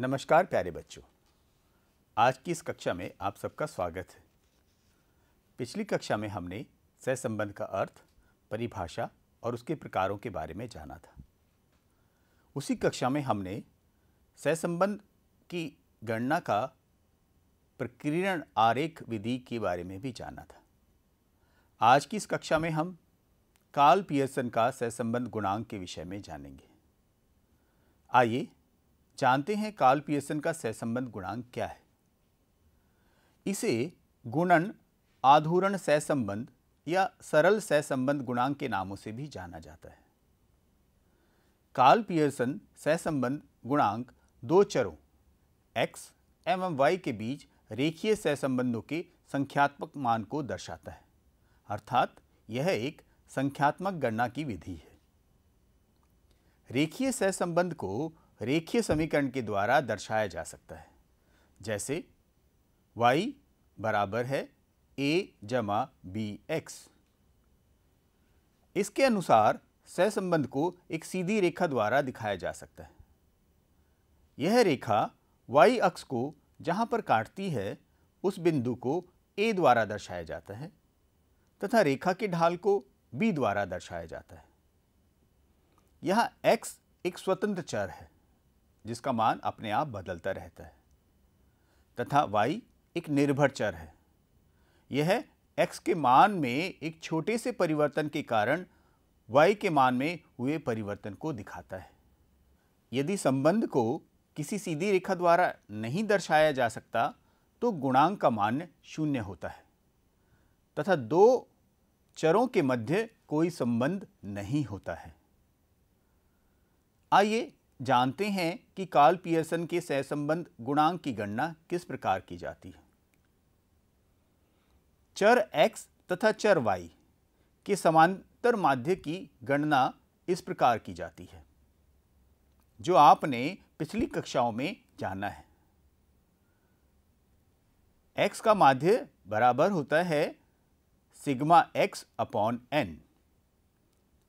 नमस्कार प्यारे बच्चों आज की इस कक्षा में आप सबका स्वागत है पिछली कक्षा में हमने सहसंबंध का अर्थ परिभाषा और उसके प्रकारों के बारे में जाना था उसी कक्षा में हमने सहसंबंध की गणना का प्रक्रियण आरेख विधि के बारे में भी जाना था आज की इस कक्षा में हम कार्ल पियर्सन का सहसंबंध गुणांक के विषय में जानेंगे आइए जानते हैं काल पीएसएन का सहसंबंध गुणांक क्या है इसे गुणन आधूरण सहसंबंध या सरल सहसंबंध गुणांक के नामों से भी जाना जाता है काल पियर्सन सहसंबंध गुणांक दो चरों x एवं y के बीच रेखीय सहसंबंधों के संख्यात्मक मान को दर्शाता है अर्थात यह एक संख्यात्मक गणना की विधि है रेखीय सहसंबंध को रेखीय समीकरण के द्वारा दर्शाया जा सकता है जैसे y बराबर है a जमा बी एक्स इसके अनुसार सहसंबंध को एक सीधी रेखा द्वारा दिखाया जा सकता है यह रेखा y अक्ष को जहां पर काटती है उस बिंदु को a द्वारा दर्शाया जाता है तथा रेखा के ढाल को b द्वारा दर्शाया जाता है यह x एक स्वतंत्र चर है जिसका मान अपने आप बदलता रहता है तथा वाई एक निर्भर चर है यह एक्स के मान में एक छोटे से परिवर्तन के कारण वाई के मान में हुए परिवर्तन को दिखाता है यदि संबंध को किसी सीधी रेखा द्वारा नहीं दर्शाया जा सकता तो गुणांक का मान शून्य होता है तथा दो चरों के मध्य कोई संबंध नहीं होता है आइए जानते हैं कि कार्ल पियर्सन के सहसंबंध गुणांक की गणना किस प्रकार की जाती है चर x तथा चर y के समांतर माध्य की गणना इस प्रकार की जाती है जो आपने पिछली कक्षाओं में जाना है x का माध्य बराबर होता है सिग्मा x अपॉन एन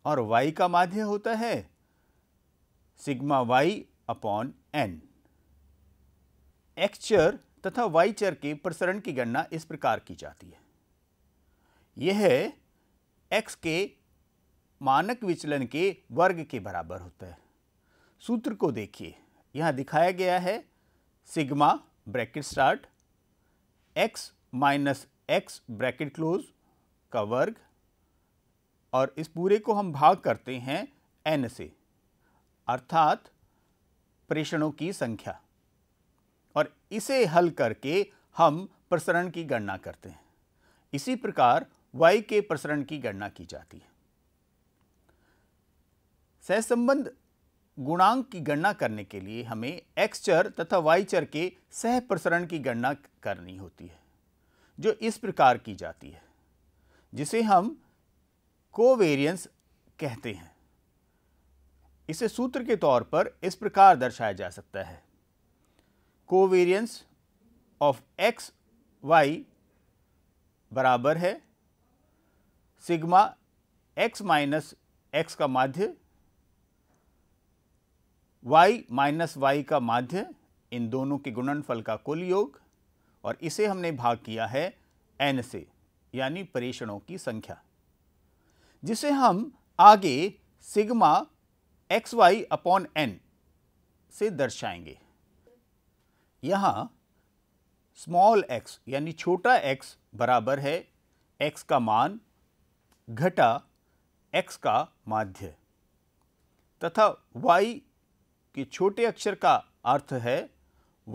और y का माध्य होता है sigma Y upon N x चर तथा वाई चर के प्रसरण की गणना इस प्रकार की जाती है यह एक्स के मानक विचलन के वर्ग के बराबर होता है सूत्र को देखिए यहाँ दिखाया गया है sigma bracket start X minus X bracket close का वर्ग और इस पूरे को हम भाग करते हैं एन से अर्थात प्रेषणों की संख्या और इसे हल करके हम प्रसरण की गणना करते हैं इसी प्रकार y के प्रसरण की गणना की जाती है सहसंबंध गुणांक की गणना करने के लिए हमें x चर तथा y चर के सह प्रसरण की गणना करनी होती है जो इस प्रकार की जाती है जिसे हम कोवेरियंस कहते हैं इसे सूत्र के तौर पर इस प्रकार दर्शाया जा सकता है कोवेरियंस ऑफ एक्स वाई बराबर है सिग्मा एक्स माइनस एक्स का माध्य वाई माइनस वाई का माध्य इन दोनों के गुणनफल का कुल योग और इसे हमने भाग किया है एन से यानी परेषणों की संख्या जिसे हम आगे sigma X Y upon N से दर्शाएंगे यहां स्मॉल एक्स यानी छोटा एक्स बराबर है एक्स का मान घटा एक्स का माध्य तथा वाई के छोटे अक्षर का अर्थ है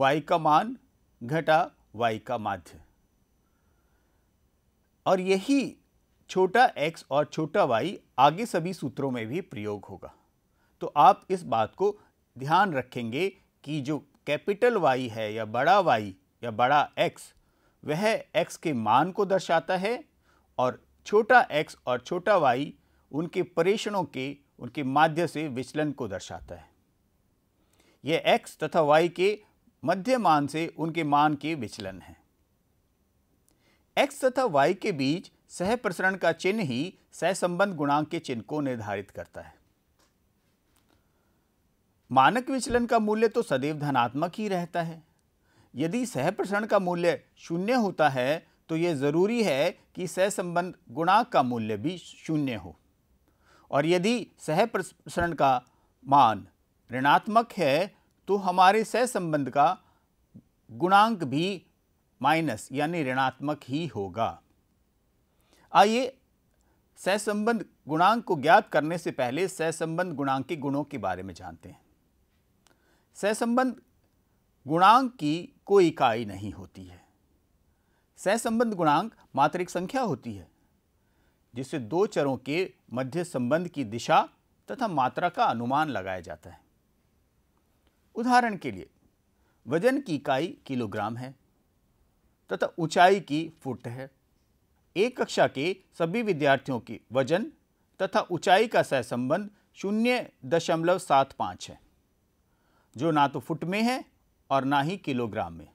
वाई का मान घटा वाई का माध्य और यही छोटा एक्स और छोटा वाई आगे सभी सूत्रों में भी प्रयोग होगा तो आप इस बात को ध्यान रखेंगे कि जो कैपिटल वाई है या बड़ा वाई या बड़ा एक्स वह एक्स के मान को दर्शाता है और छोटा एक्स और छोटा वाई उनके परेषणों के उनके माध्य से विचलन को दर्शाता है यह एक्स तथा वाई के मध्य मान से उनके मान के विचलन है एक्स तथा वाई के बीच सह प्रसरण का चिन्ह ही सहसंबंध गुणांक के चिन्ह को निर्धारित करता है मानक विचलन का मूल्य तो सदैव धनात्मक ही रहता है यदि सहप्रसरण का मूल्य शून्य होता है तो ये ज़रूरी है कि सहसंबंध गुणांक का मूल्य भी शून्य हो और यदि सहप्रसरण का मान ऋणात्मक है तो हमारे सहसंबंध का गुणांक भी माइनस यानी ऋणात्मक ही होगा आइए सहसंबंध गुणांक को ज्ञात करने से पहले सहसंबंध गुणांक के गुणों के बारे में जानते हैं सहसंबंध गुणांक की कोई इकाई नहीं होती है सहसंबंध गुणांक मात्र एक संख्या होती है जिससे दो चरों के मध्य संबंध की दिशा तथा मात्रा का अनुमान लगाया जाता है उदाहरण के लिए वजन की इकाई किलोग्राम है तथा ऊंचाई की फुट है एक कक्षा के सभी विद्यार्थियों की वजन तथा ऊंचाई का सहसंबंध शून्य दशमलव सात पाँच है जो ना तो फुट में है और ना ही किलोग्राम में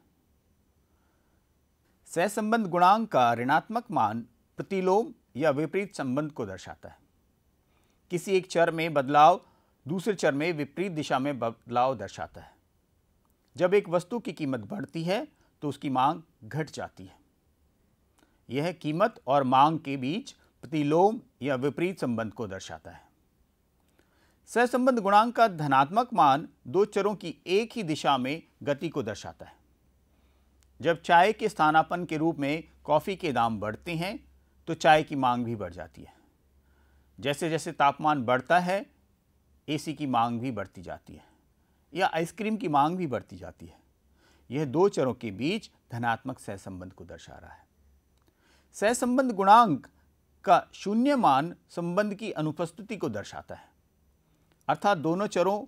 सहसंबंध गुणांक का ऋणात्मक मान प्रतिलोम या विपरीत संबंध को दर्शाता है किसी एक चर में बदलाव दूसरे चर में विपरीत दिशा में बदलाव दर्शाता है जब एक वस्तु की कीमत बढ़ती है तो उसकी मांग घट जाती है यह कीमत और मांग के बीच प्रतिलोम या विपरीत संबंध को दर्शाता है सहसंबंध गुणांक का धनात्मक मान दो चरों की एक ही दिशा में गति को दर्शाता है जब चाय के स्थानापन के रूप में कॉफ़ी के दाम बढ़ते हैं तो चाय की मांग भी बढ़ जाती है जैसे जैसे तापमान बढ़ता है एसी की मांग भी बढ़ती जाती है या आइसक्रीम की मांग भी बढ़ती जाती है यह दो चरों के बीच धनात्मक सहसंबंध को दर्शा रहा है सहसंबंध गुणांक का शून्य मान संबंध की अनुपस्थिति को दर्शाता है अर्थात दोनों चरों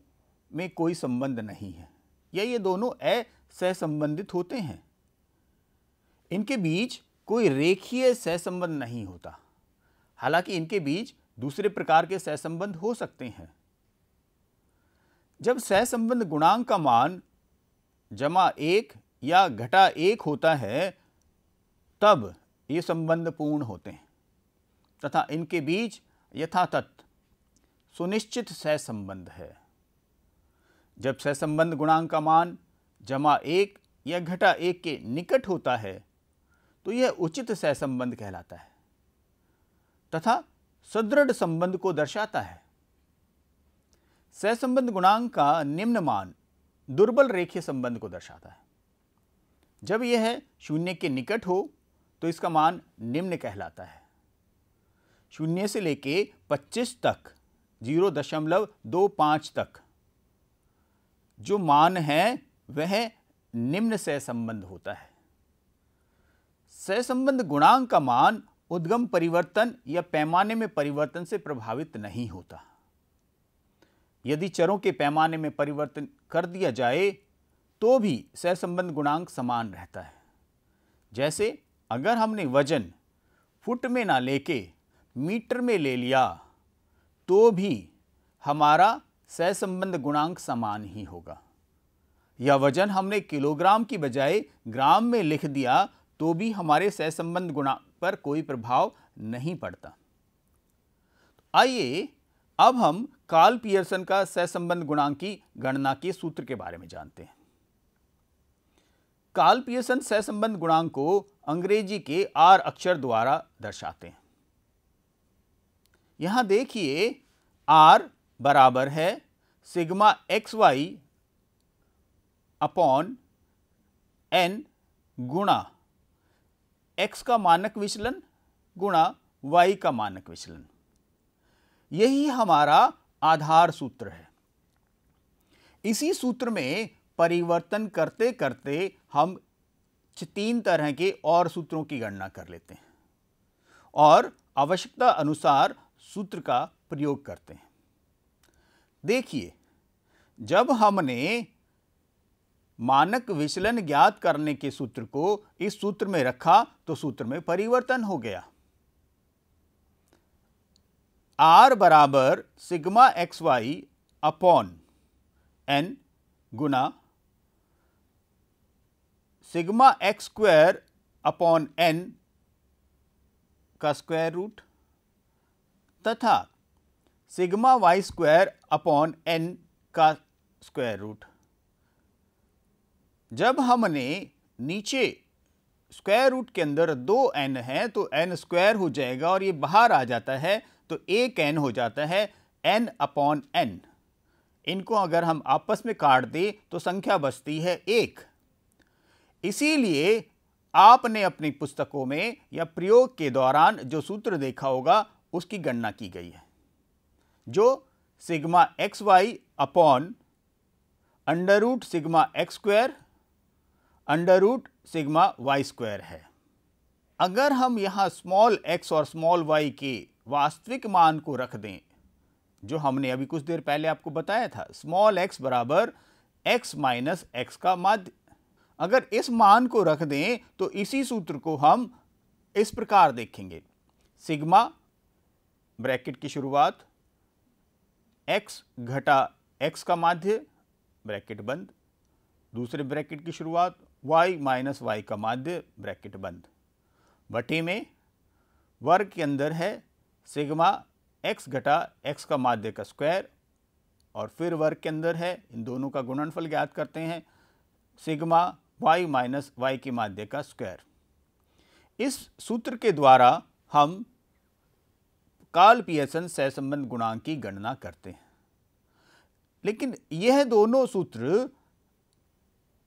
में कोई संबंध नहीं है या ये दोनों असहसंबंधित होते हैं इनके बीच कोई रेखीय सहसंबंध नहीं होता हालांकि इनके बीच दूसरे प्रकार के सहसंबंध हो सकते हैं जब सहसंबंध गुणांक का मान जमा एक या घटा एक होता है तब ये संबंध पूर्ण होते हैं तथा इनके बीच यथातथ सुनिश्चित सहसंबंध है जब सहसंबंध गुणांक का मान जमा एक या घटा एक के निकट होता है तो यह उचित सहसंबंध कहलाता है तथा सुदृढ़ संबंध को दर्शाता है सहसंबंध गुणांक का निम्न मान दुर्बल रेखीय संबंध को दर्शाता है जब यह शून्य के निकट हो तो इसका मान निम्न कहलाता है शून्य से लेके 25 तक जीरो दशमलव दो पाँच तक जो मान है वह निम्न सहसंबंध होता है सहसंबंध गुणांक का मान उद्गम परिवर्तन या पैमाने में परिवर्तन से प्रभावित नहीं होता यदि चरों के पैमाने में परिवर्तन कर दिया जाए तो भी सहसंबंध गुणांक समान रहता है जैसे अगर हमने वजन फुट में ना लेके मीटर में ले लिया तो भी हमारा सहसंबंध गुणांक समान ही होगा यह वजन हमने किलोग्राम की बजाय ग्राम में लिख दिया तो भी हमारे सहसंबंध गुणांक पर कोई प्रभाव नहीं पड़ता आइए अब हम कार्ल पियर्सन का सहसंबंध गुणांक की गणना के सूत्र के बारे में जानते हैं कार्ल पियर्सन सहसंबंध गुणांक को अंग्रेजी के आर अक्षर द्वारा दर्शाते हैं यहां देखिए आर बराबर है sigma X Y upon N गुणा एक्स का मानक विचलन गुणा वाई का मानक विचलन यही हमारा आधार सूत्र है इसी सूत्र में परिवर्तन करते करते हम तीन तरह के और सूत्रों की गणना कर लेते हैं और आवश्यकता अनुसार सूत्र का प्रयोग करते हैं देखिए जब हमने मानक विचलन ज्ञात करने के सूत्र को इस सूत्र में रखा तो सूत्र में परिवर्तन हो गया आर बराबर sigma X Y upon N गुना sigma X square upon N का स्क्वायर रूट तथा sigma Y square upon N का स्क्वायर रूट जब हमने नीचे स्क्वायर रूट के अंदर दो एन है तो एन स्क्वायर हो जाएगा और ये बाहर आ जाता है तो एक एन हो जाता है एन अपॉन एन इनको अगर हम आपस में काट दें तो संख्या बचती है एक इसीलिए आपने अपनी पुस्तकों में या प्रयोग के दौरान जो सूत्र देखा होगा उसकी गणना की गई है जो sigma X Y upon under root sigma X square under root sigma Y square है अगर हम यहाँ स्मॉल एक्स और स्मॉल वाई के वास्तविक मान को रख दें जो हमने अभी कुछ देर पहले आपको बताया था स्मॉल एक्स बराबर एक्स माइनस एक्स का माध्य अगर इस मान को रख दें तो इसी सूत्र को हम इस प्रकार देखेंगे सिग्मा ब्रैकेट की शुरुआत x घटा x का माध्य ब्रैकेट बंद दूसरे ब्रैकेट की शुरुआत y माइनस वाई का माध्य ब्रैकेट बंद बटे में वर्ग के अंदर है सिग्मा x घटा x का माध्य का स्क्वायर और फिर वर्ग के अंदर है इन दोनों का गुणनफल ज्ञात करते हैं सिग्मा y माइनस वाई के माध्य का स्क्वायर इस सूत्र के द्वारा हम काल पियर्सन सहसंबंध गुणांक की गणना करते हैं लेकिन यह दोनों सूत्र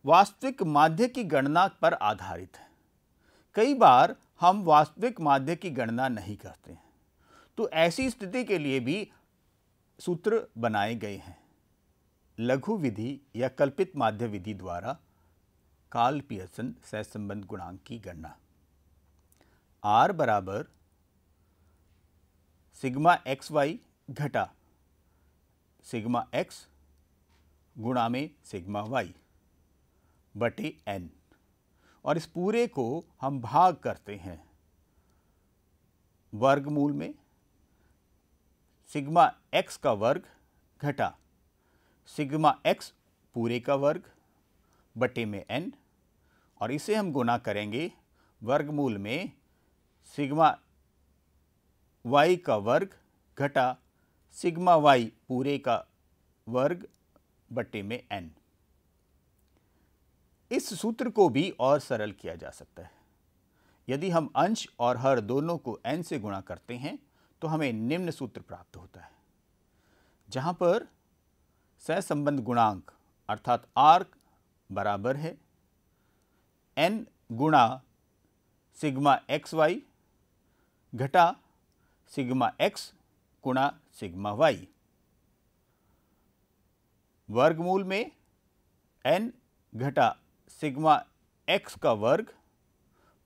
वास्तविक माध्य की गणना पर आधारित है कई बार हम वास्तविक माध्य की गणना नहीं करते हैं तो ऐसी स्थिति के लिए भी सूत्र बनाए गए हैं लघु विधि या कल्पित माध्य विधि द्वारा काल पियर्सन सहसंबंध गुणांक की गणना आर बराबर सिग्मा एक्स वाई घटा सिग्मा एक्स गुणा में सिग्मा वाई बटे एन और इस पूरे को हम भाग करते हैं वर्गमूल में सिग्मा एक्स का वर्ग घटा सिग्मा एक्स पूरे का वर्ग बटे में एन और इसे हम गुना करेंगे वर्गमूल में सिग्मा वाई का वर्ग घटा सिग्मा वाई पूरे का वर्ग बट्टे में एन इस सूत्र को भी और सरल किया जा सकता है यदि हम अंश और हर दोनों को एन से गुणा करते हैं तो हमें निम्न सूत्र प्राप्त होता है जहां पर सहसंबंध गुणांक अर्थात आर बराबर है एन गुणा सिग्मा एक्स वाई घटा सिग्मा एक्स गुणा सिग्मा वाई वर्गमूल में एन घटा सिग्मा एक्स का वर्ग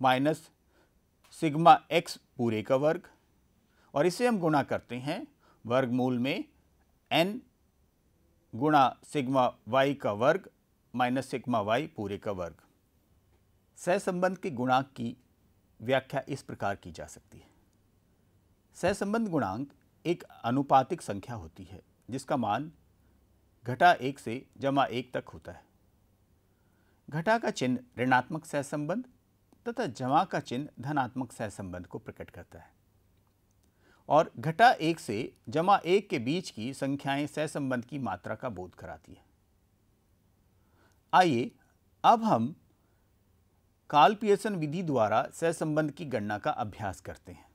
माइनस सिग्मा एक्स पूरे का वर्ग और इसे हम गुणा करते हैं वर्गमूल में एन गुणा सिग्मा वाई का वर्ग माइनस सिग्मा वाई पूरे का वर्ग सहसंबंध के गुणांक की व्याख्या इस प्रकार की जा सकती है सहसंबंध गुणांक एक अनुपातिक संख्या होती है जिसका मान घटा एक से जमा एक तक होता है घटा का चिन्ह ऋणात्मक सहसंबंध तथा जमा का चिन्ह धनात्मक सहसंबंध को प्रकट करता है और घटा एक से जमा एक के बीच की संख्याएं सहसंबंध की मात्रा का बोध कराती है आइए अब हम काल पियर्सन विधि द्वारा सहसंबंध की गणना का अभ्यास करते हैं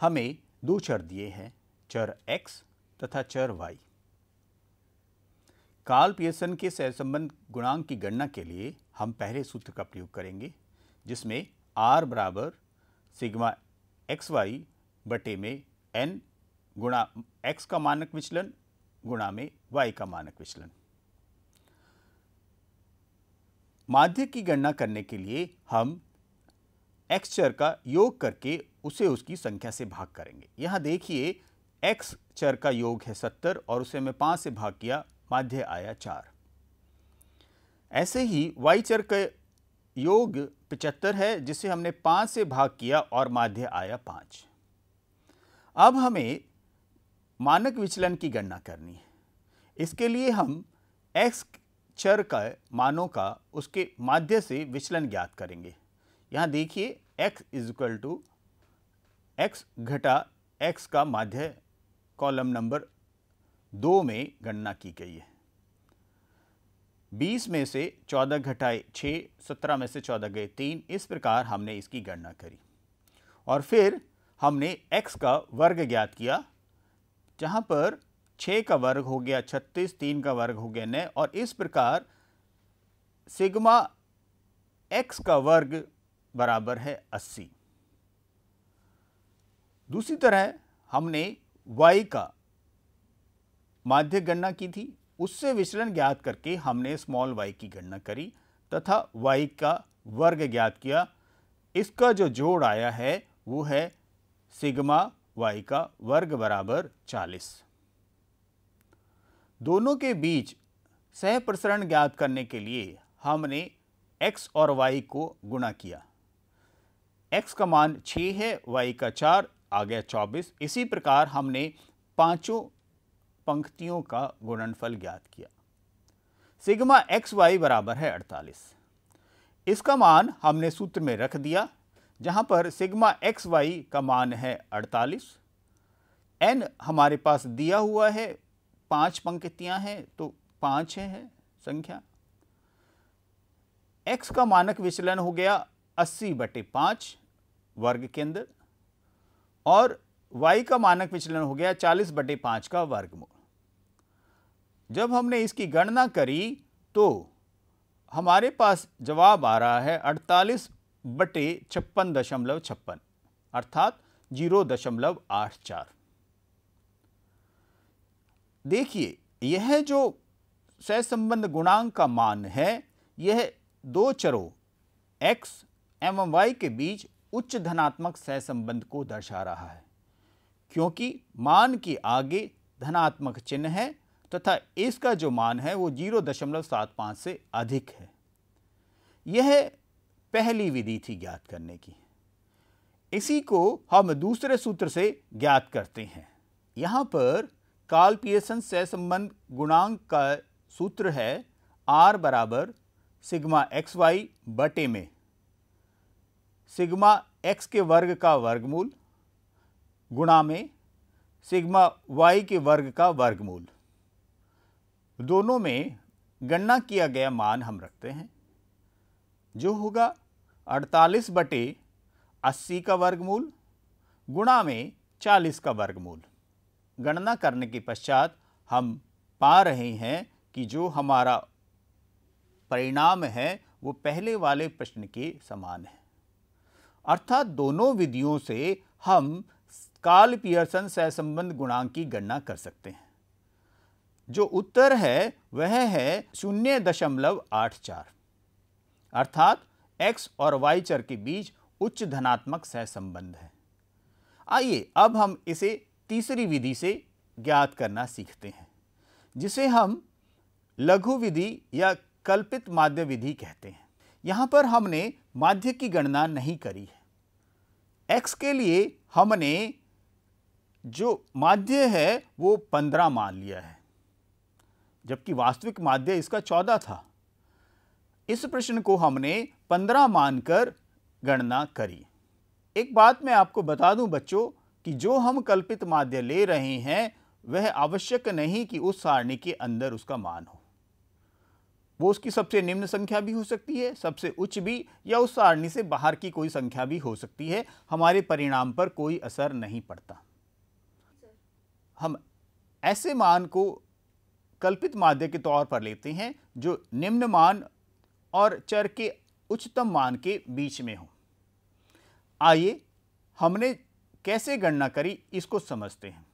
हमें दो चर दिए हैं चर x तथा चर y। काल पियर्सन के सहसंबंध गुणांक की गणना के लिए हम पहले सूत्र का प्रयोग करेंगे जिसमें r बराबर सिग्मा एक्स वाई बटे में n गुणा एक्स का मानक विचलन गुणा में y का मानक विचलन माध्य की गणना करने के लिए हम एक्स चर का योग करके उसे उसकी संख्या से भाग करेंगे यहाँ देखिए एक्स चर का योग है सत्तर और उसे मैं पाँच से भाग किया माध्य आया चार ऐसे ही वाई चर का योग पचहत्तर है जिसे हमने पाँच से भाग किया और माध्य आया पाँच अब हमें मानक विचलन की गणना करनी है इसके लिए हम एक्स चर का मानों का उसके माध्य से विचलन ज्ञात करेंगे यहाँ देखिए x is equal to X घटा एक्स का माध्य कॉलम नंबर दो में गणना की गई है 20 में से 14 घटाए 6, 17 में से 14 गए 3 इस प्रकार हमने इसकी गणना करी और फिर हमने x का वर्ग ज्ञात किया जहाँ पर 6 का वर्ग हो गया 36, 3 का वर्ग हो गया नए और इस प्रकार सिग्मा x का वर्ग बराबर है 80। दूसरी तरह हमने y का माध्य गणना की थी उससे विचलन ज्ञात करके हमने स्मॉल y की गणना करी तथा y का वर्ग ज्ञात किया इसका जो जोड़ आया है वो है सिग्मा y का वर्ग बराबर 40। दोनों के बीच सह प्रसरण ज्ञात करने के लिए हमने x और y को गुणा किया एक्स का मान 6 है वाई का 4 आ गया 24 इसी प्रकार हमने पांचों पंक्तियों का गुणनफल ज्ञात किया सिग्मा एक्स वाई बराबर है 48 इसका मान हमने सूत्र में रख दिया जहां पर सिग्मा एक्स वाई का मान है 48 एन हमारे पास दिया हुआ है पांच पंक्तियां हैं तो पांच है संख्या एक्स का मानक विचलन हो गया अस्सी बटे पांच वर्ग के अंदर और y का मानक विचलन हो गया 40 बटे पांच का वर्गमूल जब हमने इसकी गणना करी तो हमारे पास जवाब आ रहा है 48 बटे छप्पन दशमलव छप्पन अर्थात जीरो दशमलव आठ चार देखिए यह जो सहसंबंध गुणांक का मान है यह दो चरों x एवं y के बीच उच्च धनात्मक सहसंबंध को दर्शा रहा है क्योंकि मान के आगे धनात्मक चिन्ह है तथा इसका जो मान है वो जीरो दशमलव सात पाँच से अधिक है यह पहली विधि थी ज्ञात करने की इसी को हम दूसरे सूत्र से ज्ञात करते हैं यहाँ पर काल पियसन सहसंबंध गुणांक का सूत्र है आर बराबर सिग्मा एक्स वाई बटे में सिग्मा एक्स के वर्ग का वर्गमूल गुणा में सिग्मा वाई के वर्ग का वर्गमूल दोनों में गणना किया गया मान हम रखते हैं जो होगा 48 बटे 80 का वर्गमूल गुणा में 40 का वर्गमूल गणना करने के पश्चात हम पा रहे हैं कि जो हमारा परिणाम है वो पहले वाले प्रश्न के समान है अर्थात दोनों विधियों से हम काल पियर्सन सहसंबंध गुणांक की गणना कर सकते हैं जो उत्तर है वह है शून्य दशमलव आठ चार अर्थात एक्स और वाई चर के बीच उच्च धनात्मक सहसंबंध है आइए अब हम इसे तीसरी विधि से ज्ञात करना सीखते हैं जिसे हम लघु विधि या कल्पित माध्य विधि कहते हैं यहाँ पर हमने माध्य की गणना नहीं करी है एक्स के लिए हमने जो माध्य है वो पंद्रह मान लिया है जबकि वास्तविक माध्य इसका चौदह था इस प्रश्न को हमने पंद्रह मानकर गणना करी एक बात मैं आपको बता दूं बच्चों कि जो हम कल्पित माध्य ले रहे हैं वह आवश्यक नहीं कि उस सारणी के अंदर उसका मान हो वो उसकी सबसे निम्न संख्या भी हो सकती है सबसे उच्च भी या उस सारणी से बाहर की कोई संख्या भी हो सकती है हमारे परिणाम पर कोई असर नहीं पड़ता हम ऐसे मान को कल्पित माध्य के तौर पर लेते हैं जो निम्न मान और चर के उच्चतम मान के बीच में हो आइए हमने कैसे गणना करी इसको समझते हैं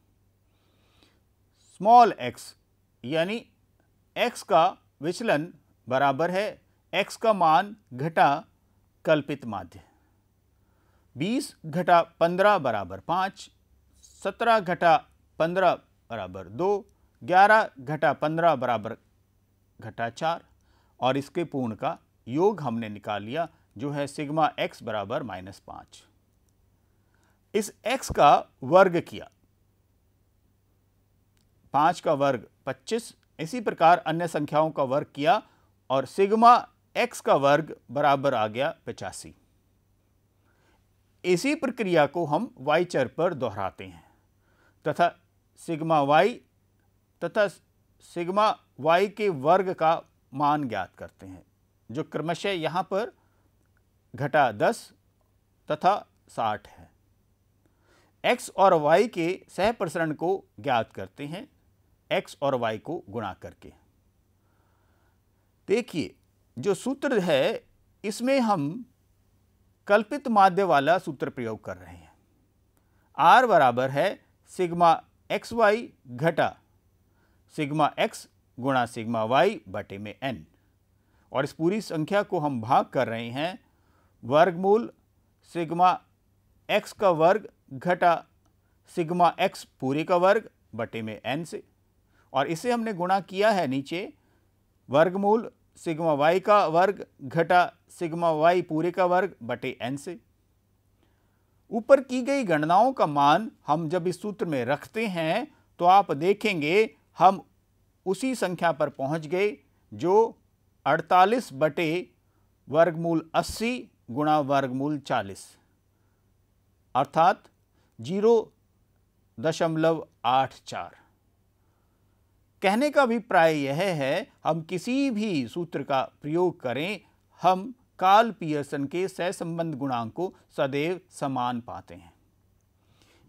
स्मॉल एक्स यानी एक्स का विचलन बराबर है x का मान घटा कल्पित माध्य 20 घटा 15 बराबर 5, 17 घटा 15 बराबर 2, 11 घटा 15 बराबर घटा 4 और इसके पूर्ण का योग हमने निकाल लिया जो है सिग्मा x बराबर माइनस पाँच इस x का वर्ग किया पाँच का वर्ग 25 इसी प्रकार अन्य संख्याओं का वर्ग किया और सिग्मा एक्स का वर्ग बराबर आ गया पचासी इसी प्रक्रिया को हम वाई चर पर दोहराते हैं तथा सिग्मा वाई तथा सिग्मा वाई के वर्ग का मान ज्ञात करते हैं जो क्रमशः यहाँ पर घटा दस तथा साठ है एक्स और वाई के सह प्रसरण को ज्ञात करते हैं एक्स और वाई को गुणा करके देखिए जो सूत्र है इसमें हम कल्पित माध्य वाला सूत्र प्रयोग कर रहे हैं आर बराबर है सिग्मा एक्स वाई घटा सिग्मा एक्स गुणा सिग्मा वाई बटे में एन और इस पूरी संख्या को हम भाग कर रहे हैं वर्गमूल सिग्मा एक्स का वर्ग घटा सिग्मा एक्स पूरे का वर्ग बटे में एन से और इसे हमने गुणा किया है नीचे वर्गमूल सिग्मा वाई का वर्ग घटा सिग्मा वाई पूरे का वर्ग बटे एन से ऊपर की गई गणनाओं का मान हम जब इस सूत्र में रखते हैं तो आप देखेंगे हम उसी संख्या पर पहुंच गए जो 48 बटे वर्गमूल 80 गुणा वर्गमूल 40 अर्थात जीरो दशमलव आठ चार कहने का अभिप्राय यह है हम किसी भी सूत्र का प्रयोग करें हम काल पियर्सन के सहसंबंध गुणांक को सदैव समान पाते हैं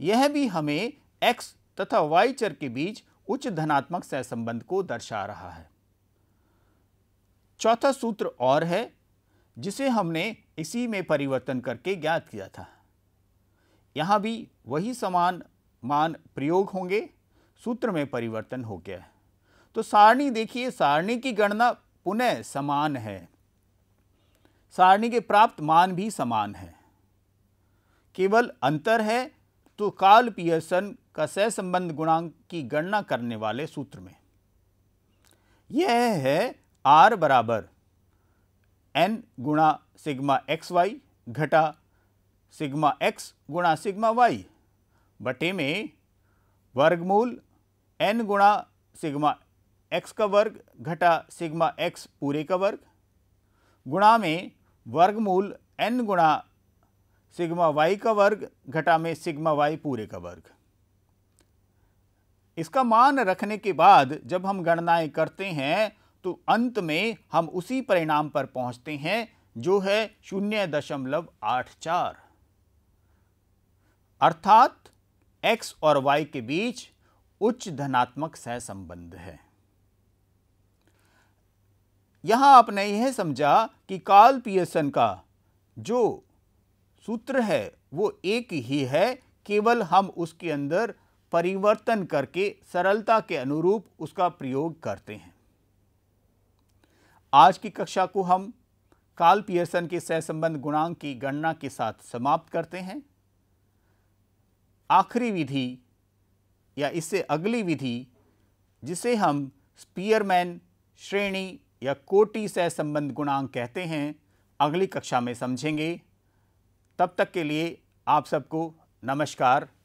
यह भी हमें x तथा y चर के बीच उच्च धनात्मक सहसंबंध को दर्शा रहा है चौथा सूत्र और है जिसे हमने इसी में परिवर्तन करके ज्ञात किया था यहाँ भी वही समान मान प्रयोग होंगे सूत्र में परिवर्तन हो गया है तो सारणी देखिए सारणी की गणना पुनः समान है सारणी के प्राप्त मान भी समान है केवल अंतर है तो काल पियर्सन का सहसंबंध गुणांक की गणना करने वाले सूत्र में यह है आर बराबर एन गुणा सिग्मा एक्स वाई घटा सिग्मा एक्स गुणा सिग्मा वाई बटे में वर्गमूल एन गुणा सिग्मा एक्स का वर्ग घटा सिग्मा एक्स पूरे का वर्ग गुणा में वर्गमूल एन गुणा सिग्मा वाई का वर्ग घटा में सिग्मा वाई पूरे का वर्ग इसका मान रखने के बाद जब हम गणनाएं करते हैं तो अंत में हम उसी परिणाम पर पहुंचते हैं जो है शून्य दशमलव आठ चार अर्थात एक्स और वाई के बीच उच्च धनात्मक सहसंबंध है यहाँ आपने यह समझा कि काल पियसन का जो सूत्र है वो एक ही है केवल हम उसके अंदर परिवर्तन करके सरलता के अनुरूप उसका प्रयोग करते हैं आज की कक्षा को हम काल पियर्सन के सहसंबंध गुणांक की गणना के साथ समाप्त करते हैं आखिरी विधि या इससे अगली विधि जिसे हम स्पीयरमैन श्रेणी या कोटि सह संबंध गुणांक कहते हैं अगली कक्षा में समझेंगे तब तक के लिए आप सबको नमस्कार